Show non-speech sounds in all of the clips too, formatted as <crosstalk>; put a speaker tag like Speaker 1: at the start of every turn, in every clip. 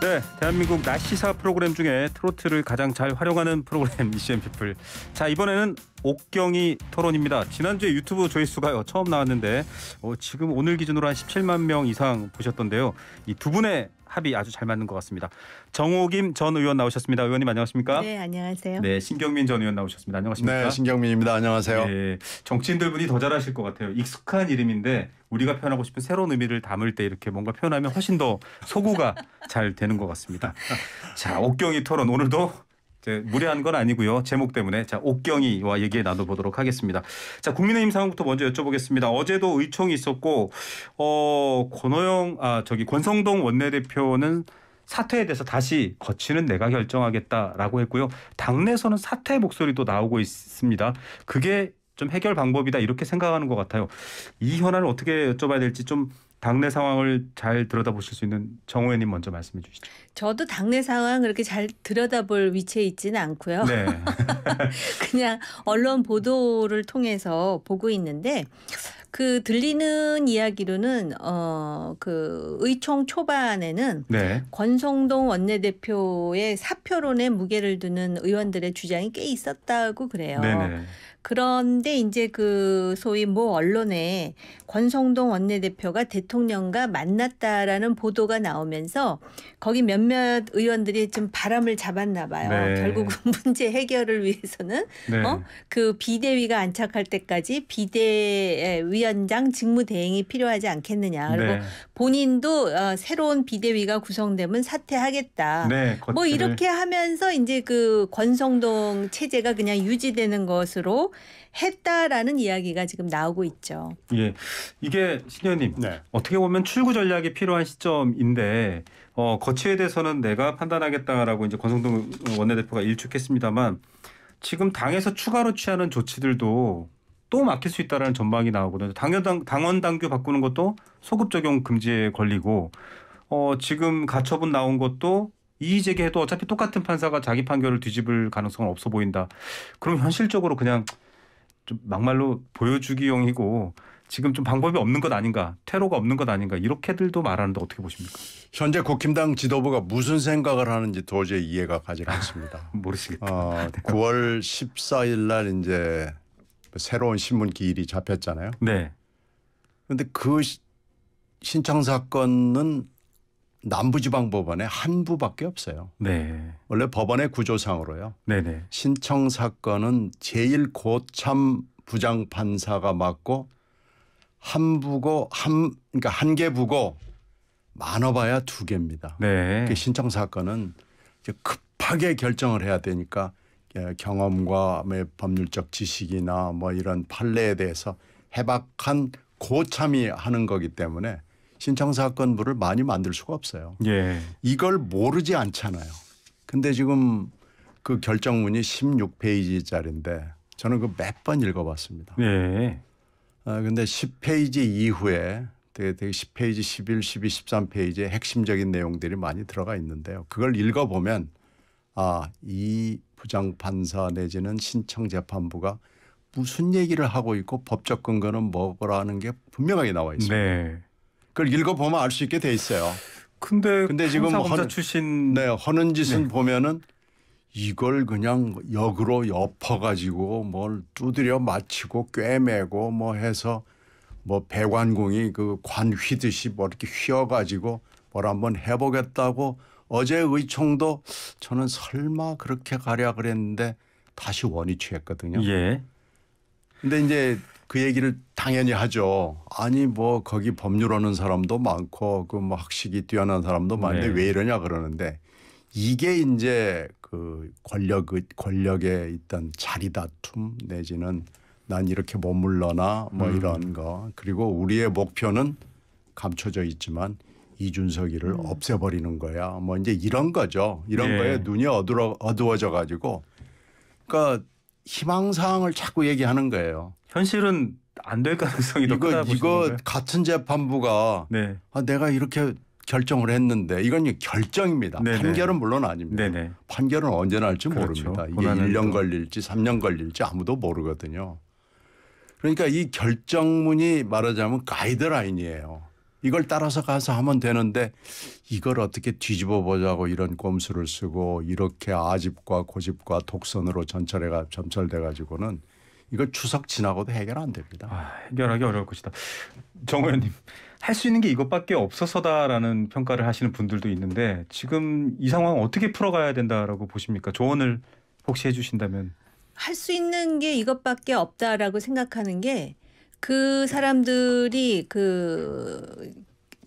Speaker 1: 네, 대한민국 낮 시사 프로그램 중에 트로트를 가장 잘 활용하는 프로그램 <laughs> 이시엠 피플. 자, 이번에는 옥경이 토론입니다. 지난주에 유튜브 조회수가요 처음 나왔는데 어, 지금 오늘 기준으로 한 17만 명 이상 보셨던데요. 이 두 분의 합의 아주 잘 맞는 것 같습니다. 정호김 전 의원 나오셨습니다. 의원님 안녕하십니까? 네,
Speaker 2: 안녕하세요. 네,
Speaker 1: 신경민 전 의원 나오셨습니다. 안녕하십니까? 네, 신경민입니다. 안녕하세요. 네, 정치인들 분이 더 잘하실 것 같아요. 익숙한 이름인데 우리가 표현하고 싶은 새로운 의미를 담을 때 이렇게 뭔가 표현하면 훨씬 더 소구가 잘 되는 것 같습니다. 자, 옥경이 토론 오늘도 무례한 건 아니고요. 제목 때문에 자 옥경이와 얘기 나눠보도록 하겠습니다. 자 국민의힘 상황부터 먼저 여쭤보겠습니다. 어제도 의총이 있었고 어 권호영 아 저기 권성동 원내대표는 사퇴에 대해서 다시 거치는 내가 결정하겠다라고 했고요. 당내에서는 사퇴 목소리도 나오고 있습니다. 그게 좀 해결 방법이다 이렇게 생각하는 것 같아요. 이 현안을 어떻게 여쭤봐야 될지 좀 당내 상황을 잘 들여다보실 수 있는 정의원님 먼저 말씀해 주시죠.
Speaker 2: 저도 당내 상황 그렇게 잘 들여다볼 위치에 있지는 않고요. 네. <laughs> 그냥 언론 보도를 통해서 보고 있는데 그 들리는 이야기로는 어 그 의총 초반에는 네. 권성동 원내대표의 사표론에 무게를 두는 의원들의 주장이 꽤 있었다고 그래요. 네네. 그런데 이제 그 소위 모 뭐 언론에 권성동 원내대표가 대통령과 만났다라는 보도가 나오면서 거기 몇몇 의원들이 좀 바람을 잡았나 봐요. 네. 결국은 <laughs> 문제 해결을 위해서는 네. 어? 그 비대위가 안착할 때까지 비대위원장 직무 대행이 필요하지 않겠느냐. 그리고 네. 본인도 어, 새로운 비대위가 구성되면 사퇴하겠다. 네, 뭐 이렇게 하면서 이제 그 권성동 체제가 그냥 유지되는 것으로 했다라는 이야기가 지금 나오고 있죠.
Speaker 1: 예, 이게 신현님 네. 어떻게 보면 출구 전략이 필요한 시점인데 어, 거치에 대해서는 내가 판단하겠다라고 이제 권성동 원내대표가 일축했습니다만 지금 당에서 추가로 취하는 조치들도 또 막힐 수 있다라는 전망이 나오거든요. 당연 당 당원 당규 바꾸는 것도 소급 적용 금지에 걸리고 어, 지금 가처분 나온 것도 이의 제기해도 어차피 똑같은 판사가 자기 판결을 뒤집을 가능성은 없어 보인다. 그럼 현실적으로 그냥 좀 막말로 보여주기용이고 지금 좀 방법이 없는 것 아닌가, 테러가 없는 것 아닌가 이렇게들도
Speaker 3: 말하는데 어떻게 보십니까? 현재 국힘당 지도부가 무슨 생각을 하는지 도저히 이해가 가지 않습니다. <laughs> 모르시겠다. 어, 9월 14일 날 이제 새로운 신문 기일이 잡혔잖아요. 네. 그런데 그 신창 사건은 남부지방법원에 한 부밖에 없어요. 네. 원래 법원의 구조상으로요. 네네. 신청 사건은 제일 고참 부장 판사가 맡고 한 부고 한 그러니까 한 개 부고 많아봐야 두 개입니다. 네. 그 신청 사건은 이제 급하게 결정을 해야 되니까 예, 경험과 뭐 법률적 지식이나 뭐 이런 판례에 대해서 해박한 고참이 하는 거기 때문에 신청 사건부를 많이 만들 수가 없어요. 예. 이걸 모르지 않잖아요. 근데 지금 그 결정문이 16페이지짜리인데 저는 그 몇 번 읽어봤습니다. 예. 아, 근데 10페이지 이후에 되게, 되게 10페이지, 11, 12, 13페이지에 핵심적인 내용들이 많이 들어가 있는데요. 그걸 읽어보면 아, 이 부장판사 내지는 신청재판부가 무슨 얘기를 하고 있고 법적 근거는 뭐라는 게 분명하게 나와 있습니다. 네. 그걸 읽어보면 알 수 있게 돼 있어요. 근데 근데 지금 헌, 출신 네 허는 짓은 네. 보면은 이걸 그냥 역으로 엎어가지고 뭘 두드려 맞히고 꿰매고 뭐 해서 뭐 배관공이 그 관 휘듯이 뭐 이렇게 휘어가지고 뭘 한번 해보겠다고 어제 의총도 저는 설마 그렇게 가려 그랬는데 다시 원위치했거든요. 예. 근데 이제 그 얘기를 당연히 하죠. 아니 뭐 거기 법률하는 사람도 많고 그뭐 학식이 뛰어난 사람도 많은데 네. 왜 이러냐 그러는데 이게 이제 그 권력 권력에 있던 자리다툼 내지는 난 이렇게 못 물러나 뭐 음. 이런 거 그리고 우리의 목표는 감춰져 있지만 이준석이를 음. 없애버리는 거야 뭐 이제 이런 거죠 이런 네. 거에 눈이 어두워 어두워져 가지고 그러니까 희망 사항을 자꾸 얘기하는 거예요. 현실은 안 될 가능성이 더 크다 보시는 이거 건가요? 같은 재판부가 네. 아, 내가 이렇게 결정을 했는데 이건 결정입니다. 네네. 네. 판결은 물론 아닙니다. 네네. 네. 판결은 언제 날지 그렇죠. 모릅니다. 이게 1년 걸릴지 3년 걸릴지 아무도 모르거든요. 그러니까 이 결정문이 말하자면 가이드라인이에요. 이걸 따라서 가서 하면 되는데 이걸 어떻게 뒤집어 보자고 이런 꼼수를 쓰고 이렇게 아집과 고집과 독선으로 전철해가 점철돼 가지고는 이걸 추석 지나고도 해결 안 됩니다. 아,
Speaker 1: 해결하기 어려울 것이다. 정 의원님 할 수 있는 게 이것밖에 없어서다라는 평가를 하시는 분들도 있는데 지금 이 상황 어떻게 풀어가야 된다라고 보십니까? 조언을 혹시 해주신다면
Speaker 2: 할 수 있는 게 이것밖에 없다라고 생각하는 게그 사람들이 그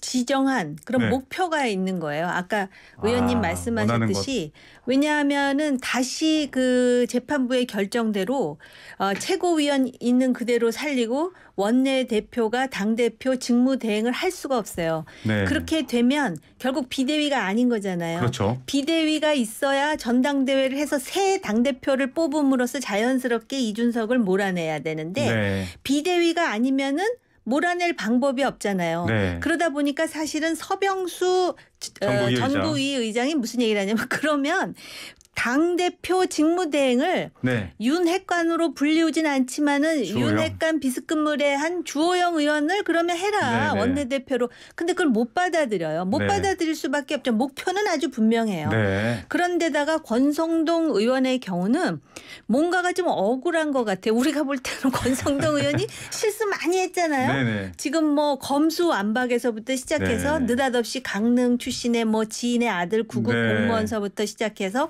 Speaker 2: 지정한 그런 네. 목표가 있는 거예요. 아까 의원님 아, 말씀하셨듯이 왜냐하면은 다시 그 재판부의 결정대로 어, 최고위원 있는 그대로 살리고 원내 대표가 당 대표 직무 대행을 할 수가 없어요. 네. 그렇게 되면 결국 비대위가 아닌 거잖아요. 그렇죠. 비대위가 있어야 전당대회를 해서 새 당 대표를 뽑음으로써 자연스럽게 이준석을 몰아내야 되는데 네. 비대위가 아니면은 몰아낼 방법이 없잖아요. 네. 그러다 보니까 사실은 서병수 어, 전부위 의장. 전부위 의장이 무슨 얘기를 하냐면 <laughs> 그러면 당 대표 직무대행을 네. 윤핵관으로 불리우진 않지만은 윤핵관 비스금물의 한 주호영 의원을 그러면 해라 네네. 네. 원내대표로. 근데 그걸 못 받아들여요. 못 네. 받아들일 수밖에 없죠. 목표는 아주 분명해요. 네. 그런데다가 권성동 의원의 경우는 뭔가가 좀 억울한 것 같아. 요 우리가 볼 때는 권성동 의원이 <laughs> 실수 많이 했잖아요. 네네. 네. 지금 뭐 검수 안박에서부터 시작해서 네 느닷없이 강릉 출신의 뭐 지인의 아들 구급 네. 공무원서부터 시작해서.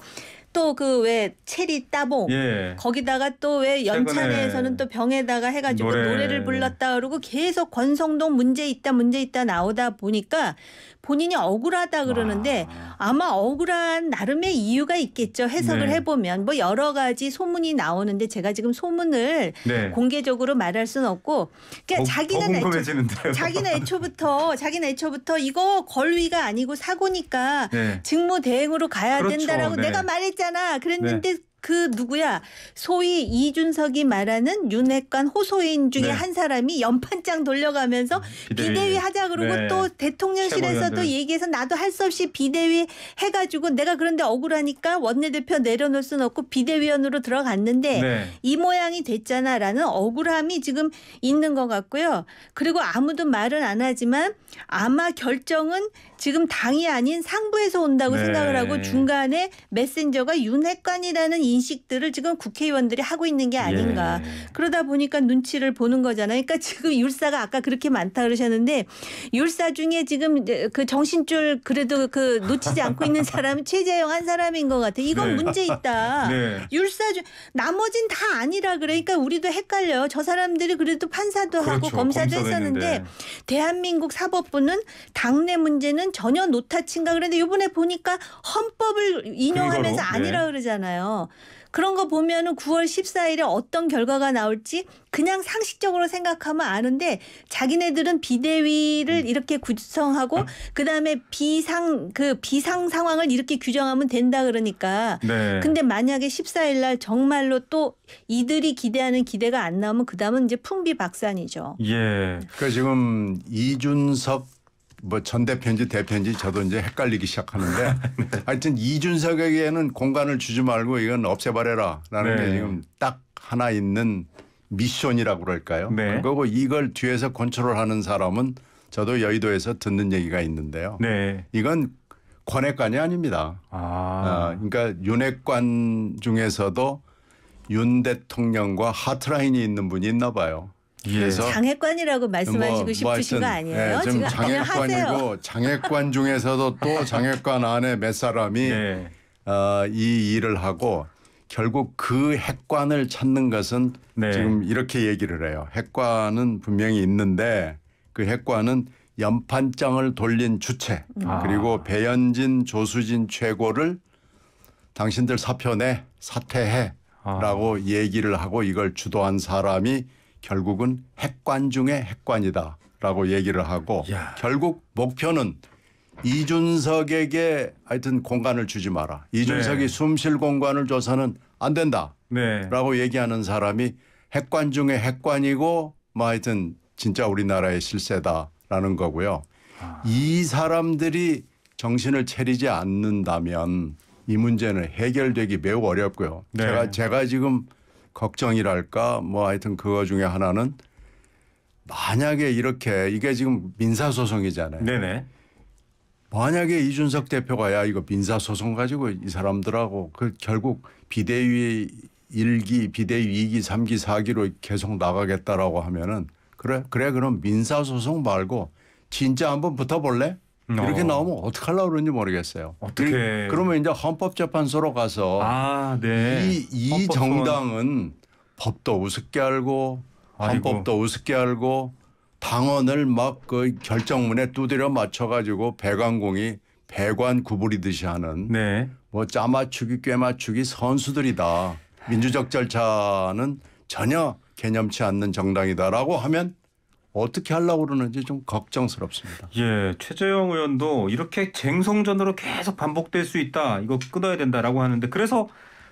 Speaker 2: 또그왜 체리 따봉 예. 거기다가 또 왜 연찬회에서는 또 병에다가 해가지고 노래. 를 불렀다 그러고 계속 권성동 문제 있다 문제 있다 나오다 보니까 본인이 억울하다 아. 그러는데 와. 아마 억울한 나름의 이유가 있겠죠 해석을 네. 해보면 뭐 여러 가지 소문이 나오는데 제가 지금 소문을 네. 공개적으로 말할 수는 없고 그러니까 어, 자기는 애초, 자기는 애초부터 <laughs> 자기는 애초부터 이거 걸위가 아니고 사고니까 네. 직무 대행으로 가야 그렇죠. 된다라고 네. 내가 말했. 했잖아. 그랬는데 네. 그 누구야 소위 이준석이 말하는 윤핵관 호소인 중에 네. 한 사람이 연판장 돌려가면서 음, 비대위, 비대위 하자 그러고 네. 또 대통령실에서도 얘기해서 나도 할 수 없이 비대위 해가지고 내가 그런데 억울하니까 원내대표 내려놓을 수는 없고 비대위원으로 들어갔는데 네. 이 모양이 됐잖아라는 억울함이 지금 있는 것 같고요. 그리고 아무도 말은 안 하지만 아마 결정은 지금 당이 아닌 상부에서 온다고 네. 생각을 하고 중간에 메신저가 윤핵관이라는 인식들을 지금 국회의원들이 하고 있는 게 아닌가. 예. 그러다 보니까 눈치를 보는 거잖아요. 그러니까 지금 율사가 아까 그렇게 많다 그러셨는데 율사 중에 지금 그 정신줄 그래도 그 놓치지 않고 있는 사람은 <laughs> 최재형 한 사람인 것 같아. 이건 네. 문제 있다. <laughs> 네. 율사 중 나머진 다 아니라 그러니까 우리도 헷갈려요. 저 사람들이 그래도 판사도 그렇죠. 하고 검사도, 했었는데 대한민국 사법부는 당내 문제는 때는 전혀 노타친가 그런데 이번에 보니까 헌법을 인용하면서 근거로, 아니라 네. 그러잖아요. 그런 거 보면은 9월 14일에 어떤 결과가 나올지 그냥 상식적으로 생각하면 아는데 자기네들은 비대위를 음. 이렇게 구성하고 음. 그다음에 비상 그 비상 상황을 이렇게 규정하면 된다 그러니까 네. 근데 만약에 14일 날 정말로 또 이들이 기대하는 기대가 안 나오면 그다음은 이제 풍비박산이죠.
Speaker 3: 예. 그러니까 지금 이준석 뭐전 대표인지 대표인지 저도 이제 헷갈리기 시작하는데 <laughs> 네. 하여튼 이준석에게는 공간을 주지 말고 이건 없애버려라라는 네. 게 지금 딱 하나 있는 미션이라고 그럴까요? 네. 그리고 뭐 이걸 뒤에서 컨트롤하는 사람은 저도 여의도에서 듣는 얘기가 있는데요. 네. 이건 권핵관이 아닙니다. 아. 어, 그러니까 윤핵관 중에서도 윤 대통령과 하트라인이 있는 분이 있나 봐요. 예. 장애관이라고
Speaker 2: 말씀하시고 뭐, 뭐 싶으신 뭐거 아니에요? 예, 지금 장애관이고
Speaker 3: 장애관 중에서도 또 <laughs> 장애관 안에 몇 사람이 네. 어, 이 일을 하고 결국 그 핵관을 찾는 것은 네. 지금 이렇게 얘기를 해요. 핵관은 분명히 있는데 그 핵관은 연판장을 돌린 주체 음. 아. 그리고 배현진 조수진 최고를 당신들 사표 내 사퇴해라고 아. 얘기를 하고 이걸 주도한 사람이 결국은 핵관 중의 핵관이다라고 얘기를 하고 야. 결국 목표는 이준석에게 하여튼 공간을 주지 마라. 이준석이 네. 숨쉴 공간을 줘서는 안 된다. 네. 라고 얘기하는 사람이 핵관 중의 핵관이고 뭐 하여튼 진짜 우리나라의 실세다라는 거고요. 아. 이 사람들이 정신을 차리지 않는다면 이 문제는 해결되기 매우 어렵고요. 네. 제가 제가 지금 걱정이랄까 뭐 하여튼 그거 중에 하나는 만약에 이렇게 이게 지금 민사 소송이잖아요. 네네. 만약에 이준석 대표가 야 이거 민사 소송 가지고 이 사람들하고 그 결국 비대위 일기 비대위 2기, 3기, 4기로 계속 나가겠다라고 하면은 그래 그래 그럼 민사 소송 말고 진짜 한번 붙어 볼래? 어. 이렇게 나오면 어떻게 하려고 그러는지 모르겠어요. 어떻게? 그러면 이제 헌법재판소로 가서 아, 네. 이, 이 정당은 법도 우습게 알고 헌법도 아이고. 우습게 알고 당원을 막 그 결정문에 두드려 맞춰가지고 배관공이 배관 구부리듯이 하는 네. 뭐 짜맞추기 꿰맞추기 선수들이다. 민주적 절차는 전혀 개념치 않는 정당이다라고 하면 어떻게 하려고 그러는지 좀 걱정스럽습니다.
Speaker 1: 예, 최재형 의원도 이렇게 쟁송전으로 계속 반복될 수 있다. 이거 끊어야 된다라고 하는데 그래서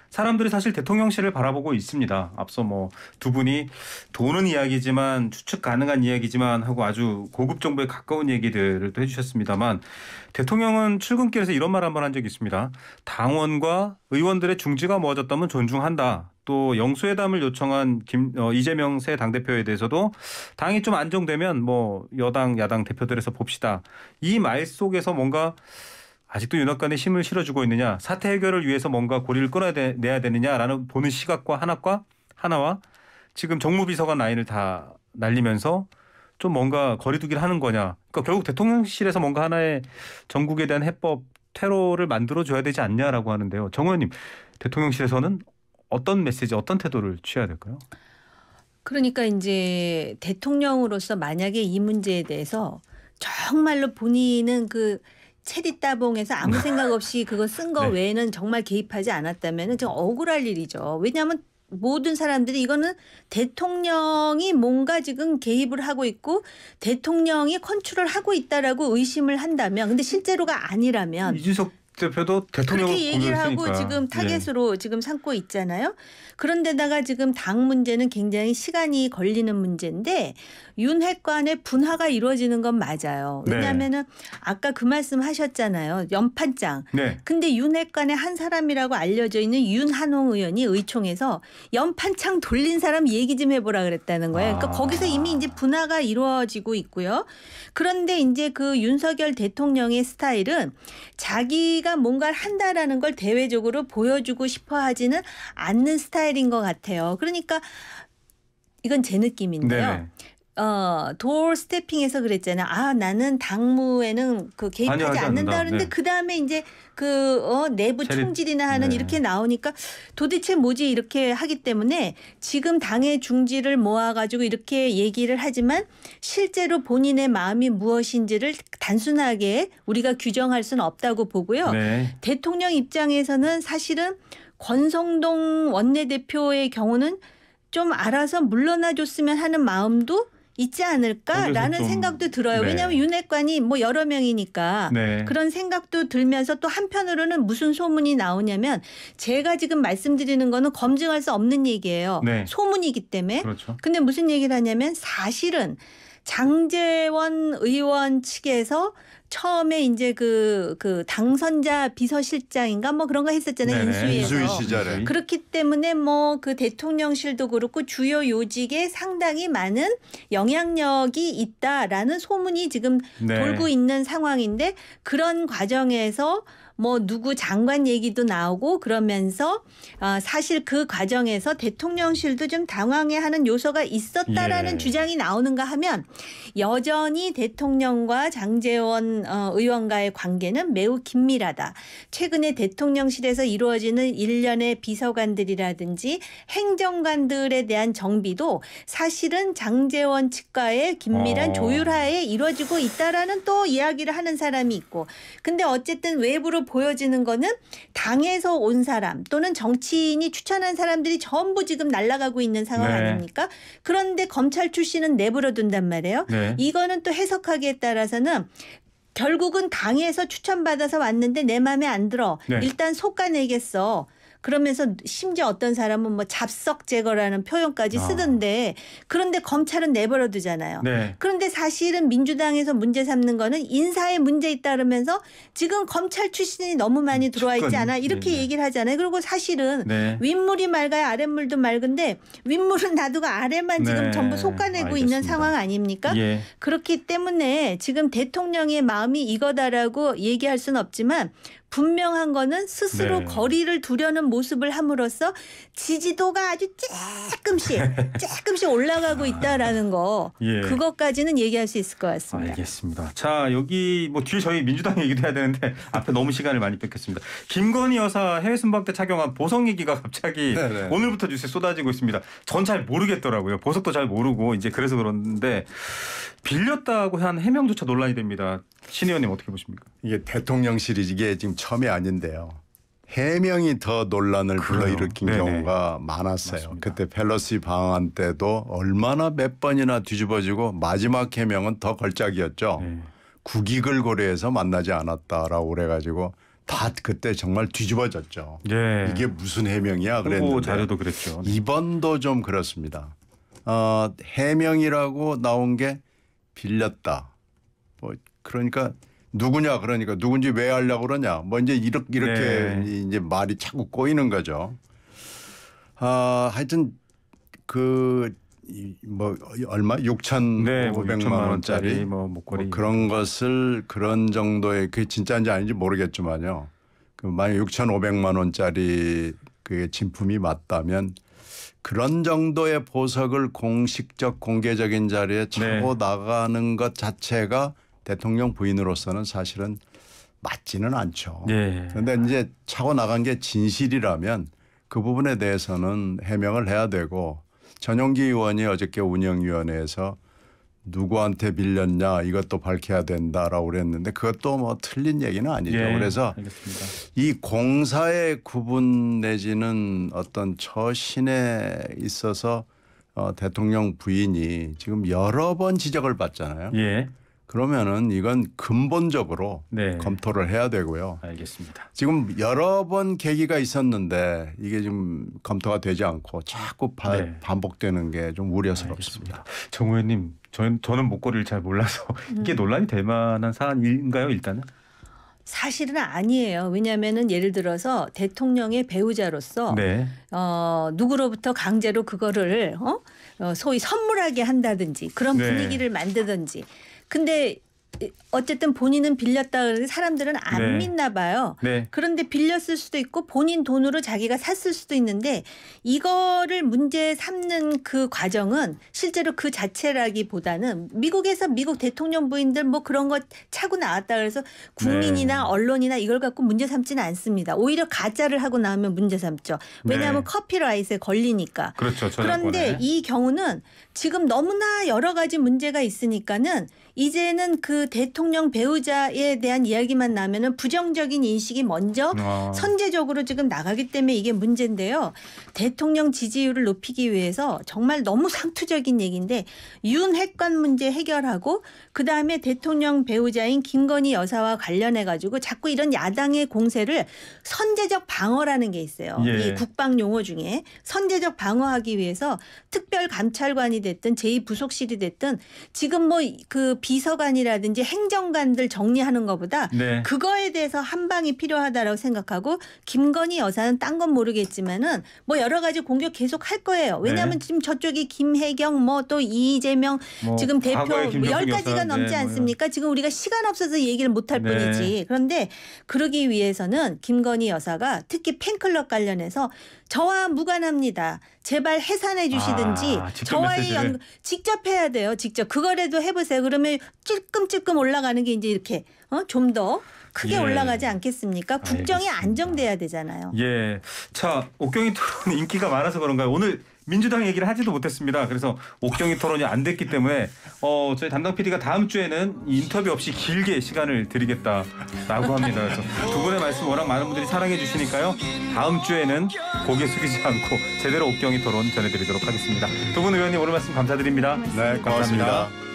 Speaker 1: 사람들이 사실 대통령실을 바라보고 있습니다. 앞서 뭐 두 분이 도는 이야기지만 추측 가능한 이야기지만 하고 아주 고급 정보에 가까운 얘기들을 또 해주셨습니다만 대통령은 출근길에서 이런 말 한 번 한 적이 있습니다. 당원과 의원들의 중지가 모아졌다면 존중한다. 또 영수회담을 요청한 김 어, 이재명 새 당대표에 대해서도 당이 좀 안정되면 뭐 여당 야당 대표들에서 봅시다. 이 말 속에서 뭔가 아직도 윤핵관에 힘을 실어주고 있느냐 사태 해결을 위해서 뭔가 고리를 끌어내야 되느냐라는 보는 시각과 하나과 하나와 지금 정무비서관 라인을 다 날리면서 좀 뭔가 거리두기를 하는 거냐 그러니까 결국 대통령실에서 뭔가 하나의 전국에 대한 해법 테러를 만들어줘야 되지 않냐라고 하는데요 정 의원님 대통령실에서는 어떤 메시지 어떤 태도를 취해야 될까요?
Speaker 2: 그러니까 이제 대통령으로서 만약에 이 문제에 대해서 정말로 본인은 그 체디 따봉에서 아무 네. 생각 없이 그거 쓴거 네. 외에는 정말 개입하지 않았다면 좀 억울할 일이죠. 왜냐하면 모든 사람들이 이거는 대통령이 뭔가 지금 개입을 하고 있고 대통령이 컨트롤 하고 있다라고 의심을 한다면 근데 실제로가 아니라면 이준석
Speaker 1: 대표도 대통령을 그렇게 얘기를 하고 지금 타겟으로
Speaker 2: 예. 지금 삼고 있잖아요. 그런데다가 지금 당 문제는 굉장히 시간이 걸리는 문제인데 윤핵관의 분화가 이루어지는 건 맞아요. 네. 왜냐하면은 네. 아까 그 말씀하셨잖아요. 연판장. 네. 근데 윤핵관의 한 사람이라고 알려져 있는 윤한홍 의원이 의총에서 연판창 돌린 사람 얘기 좀 해보라 그랬다는 거예요. 그러니까 아. 거기서 이미 이제 분화가 이루어지고 있고요. 그런데 이제 그 윤석열 대통령의 스타일은 자기가 자기가 뭔가를 한다라는 걸 대외적으로 보여주고 싶어 하지는 않는 스타일인 것 같아요. 그러니까 이건 제 느낌인데요. 네네. 어, 돌 스태핑에서 그랬잖아. 아, 나는 당무에는 그 개입하지 않는다. 않는다. 그런데 네. 그다음에 이제 그 어, 내부 체리, 총질이나 하는 네. 이렇게 나오니까 도대체 뭐지 이렇게 하기 때문에 지금 당의 중지를 모아 가지고 이렇게 얘기를 하지만 실제로 본인의 마음이 무엇인지를 단순하게 우리가 규정할 수는 없다고 보고요. 네. 대통령 입장에서는 사실은 권성동 원내대표의 경우는 좀 알아서 물러나 줬으면 하는 마음도 있지 않을까라는 생각도 들어요. 네. 왜냐하면 윤핵관이 뭐 여러 명이니까 네. 그런 생각도 들면서 또 한편으로는 무슨 소문이 나오냐면 제가 지금 말씀드리는 거는 검증할 수 없는 얘기예요. 네. 소문이기 때문에. 그렇죠. 근데 무슨 얘기를 하냐면 사실은 장재원 의원 측에서 처음에 이제 그, 그 당선자 비서실장인가 뭐 그런 거 했었잖아요. 네네, 인수위에서. 인수위 시절에. 네. 그렇기 때문에 뭐 그 대통령실도 그렇고 주요 요직에 상당히 많은 영향력이 있다라는 소문이 지금 네. 돌고 있는 상황인데 그런 과정에서 뭐 누구 장관 얘기도 나오고 그러면서 어, 사실 그 과정에서 대통령실도 좀 당황해하는 요소가 있었다라는 예. 주장이 나오는가 하면 여전히 대통령과 장재원 어, 의원과의 관계는 매우 긴밀하다. 최근에 대통령실에서 이루어지는 일련의 비서관들이라든지 행정관들에 대한 정비도 사실은 장재원 측과의 긴밀한 어. 조율하에 이루어지고 있다라는 또 이야기를 하는 사람이 있고 근데 어쨌든 외부로 보여지는 거는 당에서 온 사람 또는 정치인이 추천한 사람들이 전부 지금 날아가고 있는 상황 네. 아닙니까? 그런데 검찰 출신은 내버려 둔단 말이에요. 네. 이거는 또 해석하기에 따라서는 결국은 당에서 추천받아서 왔는데 내 마음에 안 들어. 네. 일단 속아내겠어. 그러면서 심지어 어떤 사람은 뭐 잡석 제거라는 표현까지 아. 쓰던데 그런데 검찰은 내버려 두잖아요. 네. 그런데 사실은 민주당에서 문제 삼는 거는 인사에 문제 있다 그러면서 지금 검찰 출신이 너무 많이 음, 들어와 있지 않아 이렇게 얘기를 하잖아요. 그리고 사실은 네. 윗물이 맑아야 아랫물도 맑은데 윗물은 놔두고 아래만 네. 지금 전부 솎아내고 있는 상황 아닙니까? 예. 그렇기 때문에 지금 대통령의 마음이 이거다라고 얘기할 수는 없지만 분명한 거는 스스로 네. 거리를 두려는 모습을 함으로써 지지도가 아주 조금씩 <laughs> 조금씩 올라가고 아. 있다라는 거 예. 그것까지는 얘기할 수 있을 것 같습니다. 알겠습니다.
Speaker 1: 자 여기 뭐뒤 저희 민주당 얘기도 해야 되는데 <laughs> 앞에 너무 시간을 많이 뺏겼습니다. 김건희 여사 해외 순방 때 착용한 보석 얘기가 갑자기 네네. 네. 오늘부터 뉴스에 쏟아지고 있습니다. 전 잘 모르겠더라고요. 보석도 잘 모르고 이제 그래서 그런데 빌렸다고 한 해명조차 논란이 됩니다. 신 의원님 어떻게
Speaker 3: 보십니까? 이게 대통령실이 이게 지금 처음이 아닌데요. 해명이 더 논란을 그래요. 불러일으킨 네네. 경우가 많았어요. 맞습니다. 그때 펠러시 방한 때도 얼마나 몇 번이나 뒤집어지고 마지막 해명은 더 걸작이었죠. 네. 국익을 고려해서 만나지 않았다라고 그래가지고 다 그때 정말 뒤집어졌죠. 네. 이게 무슨 해명이야 그랬는데 자료도 그랬죠. 네. 이번도 좀 그렇습니다. 어, 해명이라고 나온 게 빌렸다. 뭐 그러니까 누구냐 그러니까 누군지 왜 하려고 그러냐 뭐 이제 이렇게 이렇게 네. 이제 말이 자꾸 꼬이는 거죠. 아 하여튼 그 뭐 얼마 6천 네, 500만 뭐 원짜리 뭐, 목걸이 뭐 그런 것을 그런 정도의 그게 진짜인지 아닌지 모르겠지만요. 그 만약 6,500만 원짜리 그게 진품이 맞다면 그런 정도의 보석을 공식적 공개적인 자리에 차고 네. 나가는 것 자체가 대통령 부인으로서는 사실은 맞지는 않죠. 예. 그런데 이제 차고 나간 게 진실이라면 그 부분에 대해서는 해명을 해야 되고 전용기 의원이 어저께 운영위원회에서 누구한테 빌렸냐 이것도 밝혀야 된다라고 그랬는데 그것도 뭐 틀린 얘기는 아니죠. 예, 그래서 알겠습니다. 이 공사의 구분 내지는 어떤 처신에 있어서 어, 대통령 부인이 지금 여러 번 지적을 받잖아요. 예. 그러면은 이건 근본적으로 네. 검토를 해야 되고요. 알겠습니다. 지금 여러 번 계기가 있었는데 이게 좀 검토가 되지 않고 자꾸 바, 네. 반복되는 게 좀 우려스럽습니다.
Speaker 1: 정 의원님,
Speaker 3: 저는, 저는 목걸이를 잘 몰라서 <laughs> 이게 음. 논란이 될 만한 사안인가요, 일단은?
Speaker 2: 사실은 아니에요. 왜냐하면은 예를 들어서 대통령의 배우자로서 네. 어, 누구로부터 강제로 그거를 어? 어, 소위 선물하게 한다든지 그런 네. 분위기를 만들든지 근데 어쨌든 본인은 빌렸다 그러는데 사람들은 안 네. 믿나 봐요. 네. 그런데 빌렸을 수도 있고 본인 돈으로 자기가 샀을 수도 있는데 이거를 문제 삼는 그 과정은 실제로 그 자체라기보다는 미국에서 미국 대통령 부인들 뭐 그런 거 차고 나왔다 그래서 국민이나 네. 언론이나 이걸 갖고 문제 삼지는 않습니다. 오히려 가짜를 하고 나오면 문제 삼죠. 왜냐하면 네. 커피라이트에 걸리니까. 그렇죠. 그런데 이 경우는 지금 너무나 여러 가지 문제가 있으니까는 이제는 그 대통령 배우자에 대한 이야기만 나면은 부정적인 인식이 먼저 아. 선제적으로 지금 나가기 때문에 이게 문제인데요. 대통령 지지율을 높이기 위해서 정말 너무 상투적인 얘기인데 윤핵관 문제 해결하고 그 다음에 대통령 배우자인 김건희 여사와 관련해 가지고 자꾸 이런 야당의 공세를 선제적 방어라는 게 있어요. 예. 이 국방 용어 중에 선제적 방어하기 위해서 특 특별감찰관이 됐든 제2부속실이 됐든 지금 뭐 그 비서관이라든지 행정관들 정리하는 것보다 네. 그거에 대해서 한방이 필요하다라고 생각하고 김건희 여사는 딴 건 모르겠지만은 뭐 여러 가지 공격 계속 할 거예요. 네. 왜냐하면 네. 지금 저쪽이 김혜경 뭐 또 이재명 뭐 지금 대표 뭐 열 가지가 넘지 네, 않습니까? 지금 우리가 시간 없어서 얘기를 못할 네. 뿐이지. 그런데 그러기 위해서는 김건희 여사가 특히 팬클럽 관련해서 저와 무관합니다. 제발 해산해 주시든지 아, 저와의 연 직접 해야 돼요. 직접 그거라도 해보세요. 그러면 찔끔찔끔 올라가는 게 이제 이렇게 어? 좀더 크게 예. 올라가지 않겠습니까? 국정이 알겠습니다. 안정돼야 되잖아요.
Speaker 1: 예, 자 옥경이 토론 인기가 많아서 그런가요? 오늘 민주당 얘기를 하지도 못했습니다. 그래서 옥경이 토론이 안 됐기 때문에 어, 저희 담당 PD가 다음 주에는 인터뷰 없이 길게 시간을 드리겠다라고 합니다. 그래서 두 분의 말씀 워낙 많은 분들이 사랑해 주시니까요. 다음 주에는 고개 숙이지 않고 제대로 옥경이 토론 전해드리도록 하겠습니다. 두 분 의원님 오늘 말씀 감사드립니다. 네,
Speaker 3: 네 고맙습니다. 감사합니다.